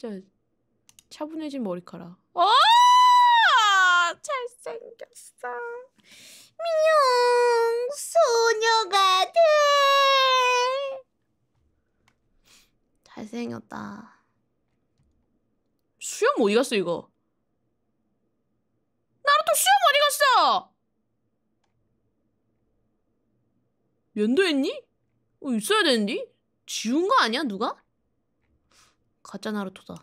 진짜 차분해진 머리카락. 어! 잘생겼어. 미용 소녀가 돼. 잘생겼다. 수염 어디 갔어 이거? 나루토 수염 어디 갔어? 면도했니? 어, 있어야 되는데? 지운 거 아니야 누가? 가짜 나루토다.